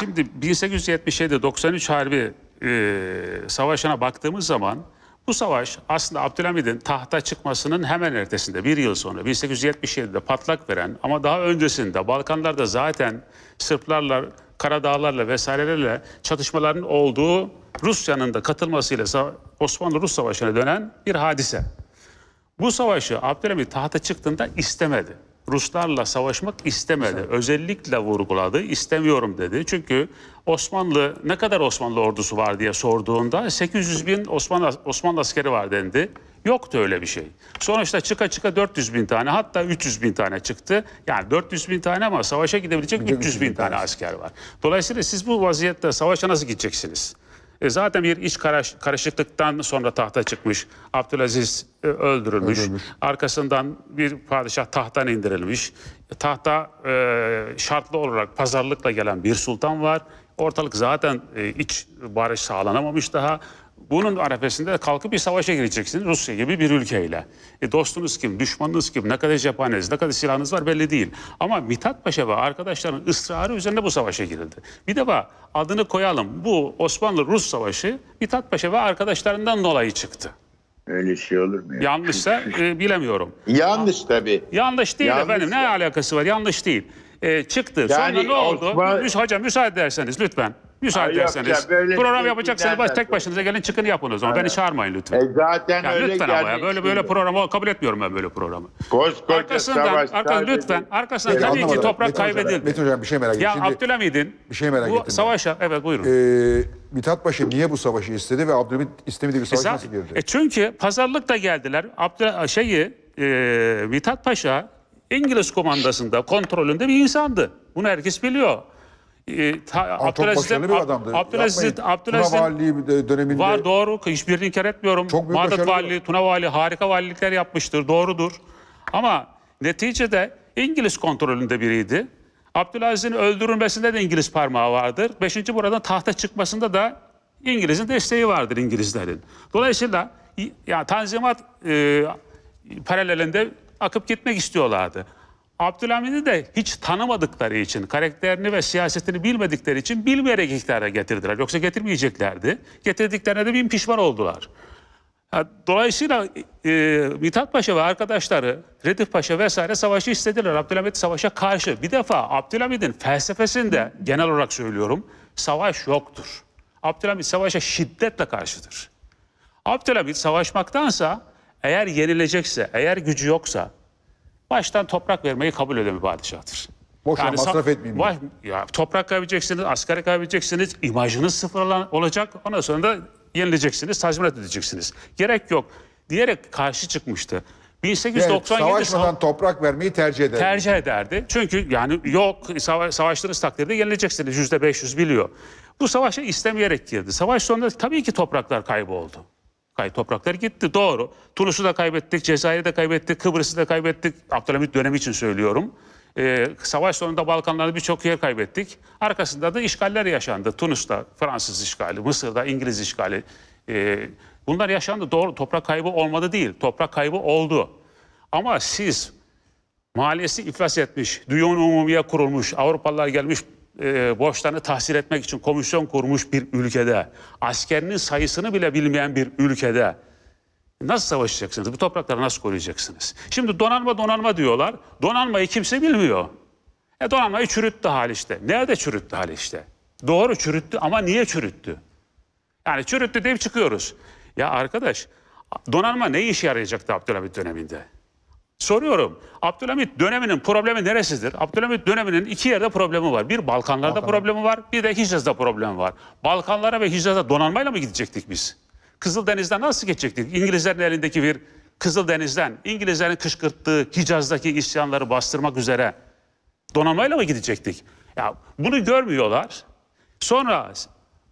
Şimdi 1877 93 Harbi e, savaşına baktığımız zaman bu savaş aslında Abdülhamid'in tahta çıkmasının hemen ertesinde bir yıl sonra 1877'de patlak veren ama daha öncesinde Balkanlarda zaten Sırplarla, Karadağlarla vesairelerle çatışmaların olduğu Rusya'nın da katılmasıyla Osmanlı-Rus Savaşı'na dönen bir hadise. Bu savaşı Abdülhamid tahta çıktığında istemedi. Ruslarla savaşmak istemedi. Güzel. Özellikle vurguladı, istemiyorum dedi. Çünkü Osmanlı ne kadar Osmanlı ordusu var diye sorduğunda 800 bin Osmanlı, Osmanlı askeri var dendi. Yoktu öyle bir şey. Sonuçta işte çıka çıka 400 bin tane hatta 300 bin tane çıktı. Yani 400 bin tane ama savaşa gidebilecek 300 bin tane asker var. Dolayısıyla siz bu vaziyette savaşa nasıl gideceksiniz? E, zaten bir iç karaş, karışıklıktan sonra tahta çıkmış. Abdülaziz e, öldürülmüş. öldürülmüş. Arkasından bir padişah tahttan indirilmiş. E, tahta e, şartlı olarak pazarlıkla gelen bir sultan var. Ortalık zaten e, iç barış sağlanamamış daha. Bunun arefesinde kalkıp bir savaşa gireceksiniz Rusya gibi bir ülkeyle. E dostunuz kim, düşmanınız kim, ne kadar cephaneniz, ne kadar silahınız var belli değil. Ama Mithat Paşa ve arkadaşların ısrarı üzerine bu savaşa girildi. Bir de bak adını koyalım. Bu Osmanlı-Rus savaşı Mithat Paşa ve arkadaşlarından dolayı çıktı. Öyle şey olur mu? Ya? Yanlışsa e, bilemiyorum. Yanlış tabii. Yanlış değil Yanlış efendim. Ya. Ne alakası var? Yanlış değil. E, çıktı. Yani Sonra ne oldu? Osman... Hocam müsaade ederseniz lütfen. Müsaade Ay, ederseniz. Ya, program şey yapacaksınız baş, tek başınıza gelin çıkın yapın o zaman. Aynen. Beni çağırmayın lütfen. E zaten ya, öyle lütfen ama ya. Böyle böyle programı kabul etmiyorum ben böyle programı. Koskoca arkasından, savaş. Arkasından, lütfen. Arkasından evet, tabii ki toprak Metin kaybedildi. Hocam, Metin Hocam bir şey merak ettim. Ya Abdülhamid'in bir şey merak bu ettim savaşa evet buyurun. Ee, Mithat Paşa niye bu savaşı istedi ve Abdülhamid istemediği bir savaş e, nasıl girdi? E çünkü pazarlıkla geldiler. Abdül e, şeyi e, Mithat Paşa İngiliz komandasında kontrolünde bir insandı. Bunu herkes biliyor e, ta, Abdülaziz, Ab, adamdı. Abdülaziz, Tuna Valiliği döneminde. Var doğru. Hiçbirini inkar etmiyorum. Çok büyük Bağdat Valiliği, Tuna Valiliği harika valilikler yapmıştır. Doğrudur. Ama neticede İngiliz kontrolünde biriydi. Abdülaziz'in öldürülmesinde de İngiliz parmağı vardır. Beşinci buradan tahta çıkmasında da İngiliz'in desteği vardır İngilizlerin. Dolayısıyla ya Tanzimat e, paralelinde akıp gitmek istiyorlardı. Abdülhamid'i de hiç tanımadıkları için, karakterini ve siyasetini bilmedikleri için bilmeyerek iktidara getirdiler. Yoksa getirmeyeceklerdi. Getirdiklerine de bin pişman oldular. Dolayısıyla e, Mithat Paşa ve arkadaşları Redif Paşa vesaire savaşı istediler. Abdülhamid savaşa karşı. Bir defa Abdülhamid'in felsefesinde genel olarak söylüyorum savaş yoktur. Abdülhamid savaşa şiddetle karşıdır. Abdülhamid savaşmaktansa eğer yenilecekse, eğer gücü yoksa, baştan toprak vermeyi kabul eden bir padişahtır. Boşuna yani masraf etmeyeyim. Baş, ya, toprak kaybedeceksiniz, asgari kaybedeceksiniz, imajınız sıfırlan olacak. Ondan sonra da yenileceksiniz, tazminat edeceksiniz. Gerek yok diyerek karşı çıkmıştı. 1897 evet, savaşmadan sav toprak vermeyi tercih ederdi. Tercih ederdi. Çünkü yani yok sava savaştığınız takdirde yenileceksiniz. 500 biliyor. Bu savaşa istemeyerek girdi. Savaş sonunda tabii ki topraklar kayboldu. Kay topraklar gitti doğru. Tunus'u da kaybettik, Cezayir'i de kaybettik, Kıbrıs'ı da kaybettik. Abdülhamit dönemi için söylüyorum. Ee, savaş sonunda Balkanlarda birçok yer kaybettik. Arkasında da işgaller yaşandı. Tunus'ta Fransız işgali, Mısır'da İngiliz işgali. Ee, bunlar yaşandı. Doğru toprak kaybı olmadı değil. Toprak kaybı oldu. Ama siz mahallesi iflas etmiş, dünya umumiye kurulmuş, Avrupalılar gelmiş e, borçlarını tahsil etmek için komisyon kurmuş bir ülkede, askerinin sayısını bile bilmeyen bir ülkede nasıl savaşacaksınız? Bu toprakları nasıl koruyacaksınız? Şimdi donanma donanma diyorlar. Donanmayı kimse bilmiyor. E donanmayı çürüttü işte. Nerede çürüttü işte? Doğru çürüttü ama niye çürüttü? Yani çürüttü deyip çıkıyoruz. Ya arkadaş donanma ne işe yarayacaktı Abdülhamit döneminde? Soruyorum. Abdülhamit döneminin problemi neresidir? Abdülhamit döneminin iki yerde problemi var. Bir Balkanlarda Balkan. problemi var, bir de Hicaz'da problemi var. Balkanlara ve Hicaz'a donanmayla mı gidecektik biz? Kızıldeniz'den nasıl geçecektik? İngilizlerin elindeki bir Kızıldeniz'den, İngilizlerin kışkırttığı Hicaz'daki isyanları bastırmak üzere donanmayla mı gidecektik? Ya bunu görmüyorlar. Sonra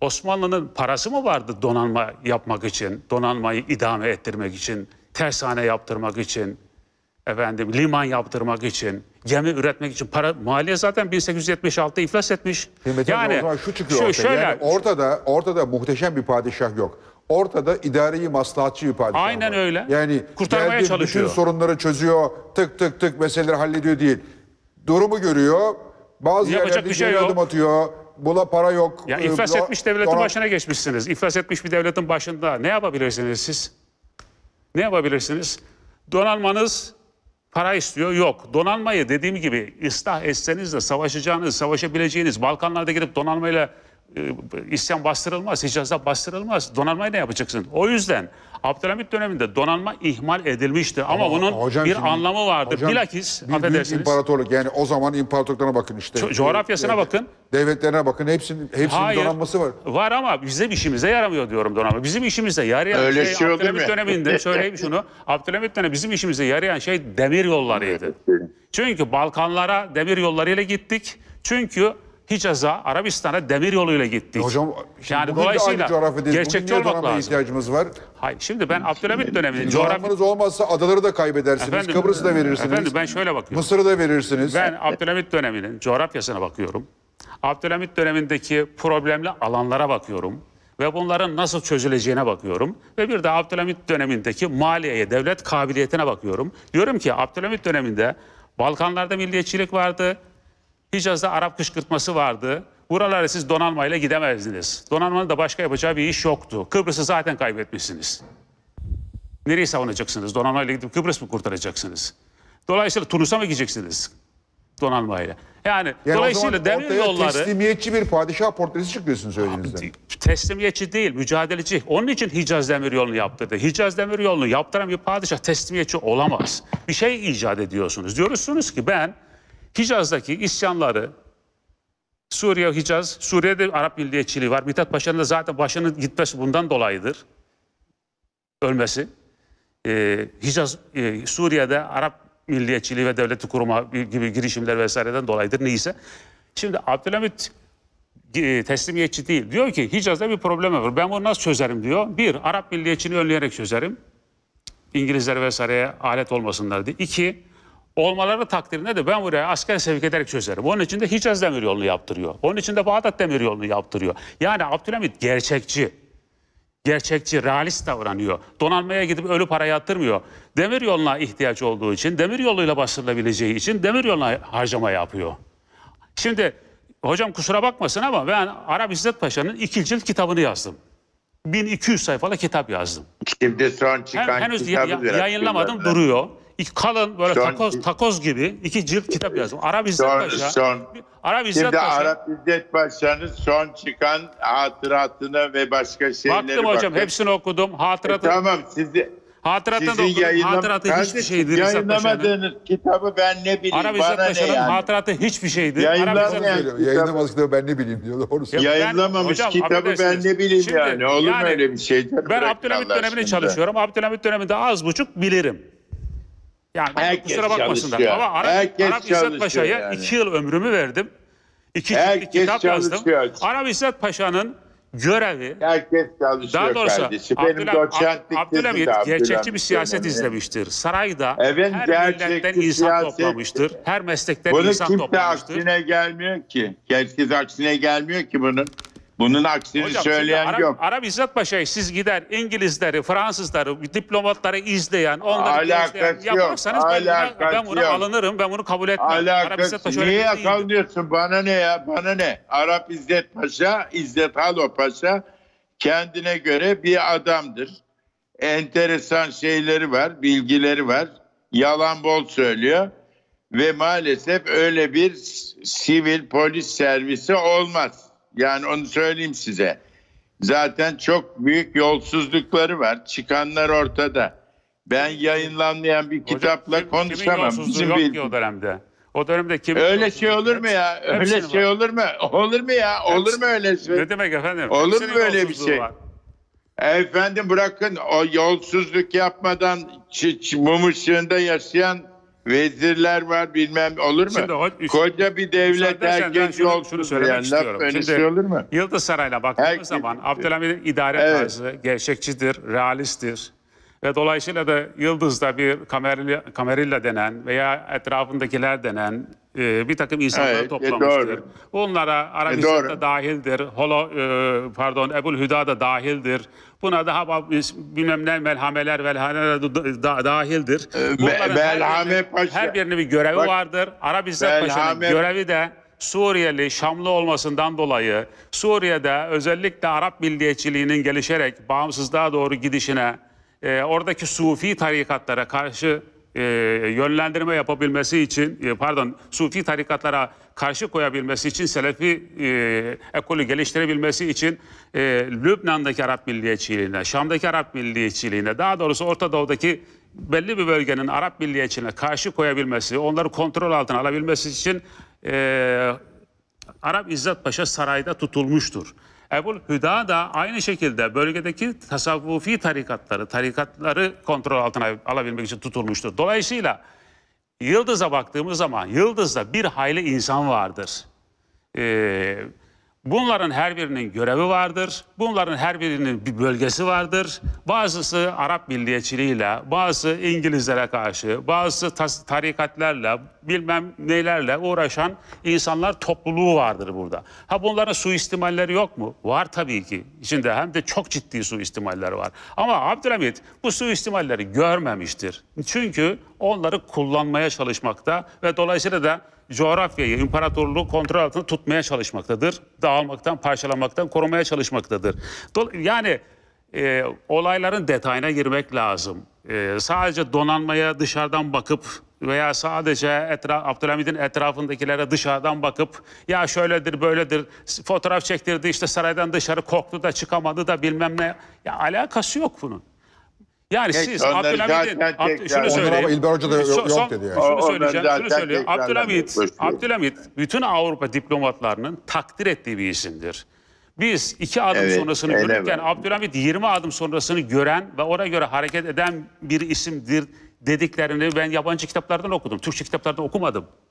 Osmanlı'nın parası mı vardı donanma yapmak için, donanmayı idame ettirmek için, tersane yaptırmak için, efendim liman yaptırmak için, gemi üretmek için para maliye zaten 1876'da iflas etmiş. Kıymetli yani o zaman şu çıkıyor ortaya. Şöyle, yani ortada ortada muhteşem bir padişah yok. Ortada idareyi maslahatçı bir padişah Aynen var. öyle. Yani kurtarmaya çalışıyor. Bütün sorunları çözüyor, tık tık tık meseleleri hallediyor değil. Durumu görüyor, bazı Yapacak yerlerde bir şey yok. adım atıyor. Buna para yok. Ya ee, iflas ee, etmiş devletin ona... başına geçmişsiniz. İflas etmiş bir devletin başında ne yapabilirsiniz siz? Ne yapabilirsiniz? Donanmanız Para istiyor yok. Donanmayı dediğim gibi ıslah etseniz de savaşacağınız, savaşabileceğiniz, Balkanlarda gidip donanmayla ee, isyan bastırılmaz, Hicaz'da bastırılmaz. Donanmayı ne yapacaksın? O yüzden Abdülhamit döneminde donanma ihmal edilmiştir, ama, ama bunun hocam bir şimdi, anlamı vardır. Hocam, Bilakis bir affedersiniz. Büyük imparatorluk yani o zaman imparatorluklarına bakın işte. coğrafyasına yani, bakın. Devletlerine bakın hepsinin hepsinin Hayır, donanması var. Var ama bizim işimize yaramıyor diyorum donanma. Bizim işimize yarayan Öyle şey, şey Abdülhamit döneminde söyleyeyim şunu. Abdülhamit döneminde bizim işimize yarayan şey demir yollarıydı. Çünkü Balkanlara demir yollarıyla gittik. Çünkü Hicaz'a, Arabistan'a demir yoluyla gittik. E hocam şimdi yani dolayısıyla gerçekçi olmak lazım. ihtiyacımız var. Hayır, şimdi ben Abdülhamit döneminde coğrafyanız olmazsa adaları da kaybedersiniz, efendim, Kıbrıs'ı da verirsiniz. Efendim ben şöyle bakıyorum. Mısır'ı da verirsiniz. Ben Abdülhamit döneminin coğrafyasına bakıyorum. Abdülhamit dönemindeki problemli alanlara bakıyorum ve bunların nasıl çözüleceğine bakıyorum. Ve bir de Abdülhamit dönemindeki maliyeye, devlet kabiliyetine bakıyorum. Diyorum ki Abdülhamit döneminde Balkanlarda milliyetçilik vardı, Hicaz'da Arap kışkırtması vardı. Buralara siz donanmayla gidemezdiniz. Donanmanın da başka yapacağı bir iş yoktu. Kıbrıs'ı zaten kaybetmişsiniz. Nereyi savunacaksınız? Donanmayla gidip Kıbrıs mı kurtaracaksınız? Dolayısıyla Tunus'a mı gideceksiniz? Donanmayla. Yani, yani dolayısıyla demir yolları... teslimiyetçi bir padişah portresi çıkıyorsunuz söylediğinizde. Teslimiyetçi değil, mücadeleci. Onun için Hicaz demir yolunu yaptırdı. Hicaz demir yolunu yaptıran bir padişah teslimiyetçi olamaz. Bir şey icat ediyorsunuz. Diyorsunuz ki ben Hicaz'daki isyanları, Suriye, Hicaz, Suriye'de Arap milliyetçiliği var. Mithat Paşa'nın da zaten başının gitmesi bundan dolayıdır. Ölmesi. Ee, Hicaz, e, Suriye'de Arap milliyetçiliği ve devleti kuruma gibi girişimler vesaireden dolayıdır neyse. Şimdi Abdülhamit e, teslimiyetçi değil. Diyor ki Hicaz'da bir problem var. Ben bunu nasıl çözerim diyor. Bir, Arap milliyetçiliğini önleyerek çözerim. İngilizler vesaireye alet olmasınlar diye. İki, olmaları takdirinde de ben buraya asker sevk ederek çözerim. Onun için de Hicaz Demiryolu'nu yaptırıyor. Onun için de Bağdat Demiryolu'nu yaptırıyor. Yani Abdülhamit gerçekçi. Gerçekçi, realist davranıyor. Donanmaya gidip ölü para yatırmıyor. Demir Demiryoluna ihtiyaç olduğu için, demir yoluyla bastırılabileceği için demir demiryoluna harcama yapıyor. Şimdi hocam kusura bakmasın ama ben Arap İzzet Paşa'nın ikincil kitabını yazdım. 1200 sayfalık kitap yazdım. Şimdi son çıkan Hem, henüz kitabı ya, yayınlamadım ben. duruyor. İki kalın böyle şu takoz takoz gibi iki cilt kitap yazdım. Arabizden son, Paşa. Son, Arabizden şimdi Paşa. Arap İzzet Paşa'nın son çıkan hatıratına ve başka şeylere baktım. Baktım hocam hepsini okudum. Hatıratı. E, tamam sizi Hatıratını Sizin okudum. Yayınlam- hatıratı hiçbir şeydi. Yayınlamadığınız kitabı ben ne bileyim. Arap İzzet Paşa'nın yani. hatıratı hiçbir şeydi. Yayınlamayan kitabı. Yayınlamadık kitabı ben ne bileyim diyor. Doğru ya Yayınlamamış hocam, kitabı ben ne bileyim Şimdi, yani. Olur yani, mu öyle bir şey? Ben Abdülhamit dönemine çalışıyorum. Abdülhamit döneminde az buçuk bilirim. Yani Herkes kusura bakmasınlar ama Arap, Arap İzzet Paşa'ya yani. iki yıl ömrümü verdim. İki Herkes kitap yazdım. Arap İzzet Paşa'nın görevi Herkes çalışıyor daha doğrusu kardeşim. Benim Abdülham, doçentlik Abdülhamit tezim gerçekçi bir siyaset Bey'in. izlemiştir. Sarayda Evet, her gerçekçi milletten insan toplamıştır. Her meslekten Bunun insan kimse toplamıştır. aksine gelmiyor ki. Herkes aksine gelmiyor ki bunun. Bunun aksini Hocam, söyleyen Arap, yok. Arap İzzet Paşa'yı siz gider İngilizleri, Fransızları, diplomatları izleyen, onları Alakası izleyen yaparsanız yok. ben buna, Alakası ben buna alınırım. Ben bunu kabul etmem. Alakası, niye yakalıyorsun? Bana ne ya? Bana ne? Arap İzzet Paşa, İzzet Halo Paşa kendine göre bir adamdır. Enteresan şeyleri var, bilgileri var. Yalan bol söylüyor ve maalesef öyle bir sivil polis servisi olmaz. Yani onu söyleyeyim size. Zaten çok büyük yolsuzlukları var. Çıkanlar ortada. Ben yayınlanmayan bir Hocam, kitapla kim, konuşamam. Kimin Bizim yok ki o dönemde. O dönemde kim Öyle şey olur mu ya? Öyle Hepsini şey var. olur mu? Olur mu ya? Hepsi, olur mu öyle şey? Ne demek efendim? Olur mu öyle bir şey? Var. Efendim bırakın o yolsuzluk yapmadan mum ışığında yaşayan vezirler var bilmem olur mu? Şimdi, o, Koca bir devlet herkes şunu, şunu söylemek istiyorum. Laf Şimdi, şey olur mu? Yıldız Saray'la baktığımız Herkes, zaman Abdülhamid'in idare evet. tarzı gerçekçidir, realisttir. Ve dolayısıyla da Yıldız'da bir kamerilla, kamerilla denen veya etrafındakiler denen e, bir takım insanları evet, toplamıştır. E, doğru. Arabistan e, da dahildir. Holo, e, pardon Ebul Hüda da dahildir. Buna daha bilmem ne melhameler velhaneler da, da, dahildir. E, Bunların her, Paşa. her birinin bir görevi Bak, vardır. Arabistan Paşa'nın görevi de Suriyeli Şamlı olmasından dolayı Suriye'de özellikle Arap milliyetçiliğinin gelişerek bağımsızlığa doğru gidişine e, oradaki sufi tarikatlara karşı e, yönlendirme yapabilmesi için, e, pardon sufi tarikatlara karşı koyabilmesi için, Selefi e, ekolü geliştirebilmesi için e, Lübnan'daki Arap milliyetçiliğine, Şam'daki Arap milliyetçiliğine, daha doğrusu Orta Doğu'daki belli bir bölgenin Arap milliyetçiliğine karşı koyabilmesi, onları kontrol altına alabilmesi için e, Arap İzzet Paşa sarayda tutulmuştur. Ebul Hüda da aynı şekilde bölgedeki tasavvufi tarikatları, tarikatları kontrol altına alabilmek için tutulmuştur. Dolayısıyla Yıldız'a baktığımız zaman Yıldız'da bir hayli insan vardır. Ee, Bunların her birinin görevi vardır. Bunların her birinin bir bölgesi vardır. Bazısı Arap milliyetçiliğiyle, bazı İngilizlere karşı, bazı tarikatlarla, bilmem nelerle uğraşan insanlar topluluğu vardır burada. Ha bunların suistimalleri yok mu? Var tabii ki. İçinde hem de çok ciddi suistimaller var. Ama Abdülhamit bu suistimalleri görmemiştir. Çünkü onları kullanmaya çalışmakta ve dolayısıyla da coğrafyayı, imparatorluğu kontrol altında tutmaya çalışmaktadır. Dağılmaktan, parçalanmaktan korumaya çalışmaktadır. yani e, olayların detayına girmek lazım. E, sadece donanmaya dışarıdan bakıp veya sadece etraf, Abdülhamid'in etrafındakilere dışarıdan bakıp ya şöyledir böyledir fotoğraf çektirdi işte saraydan dışarı korktu da çıkamadı da bilmem ne. Ya alakası yok bunun. Yani tek siz Abdülhamid'in Abd şunu söyleyeyim. İlber Hoca da yok, son, dedi yani. Şunu söyleyeceğim. O, şunu söyleyeyim. Abdülhamid, Abdülhamid bütün Avrupa diplomatlarının takdir ettiği bir isimdir. Biz iki adım evet, sonrasını evet, görürken evet. Abdülhamid 20 adım sonrasını gören ve ona göre hareket eden bir isimdir dediklerini ben yabancı kitaplardan okudum. Türkçe kitaplardan okumadım.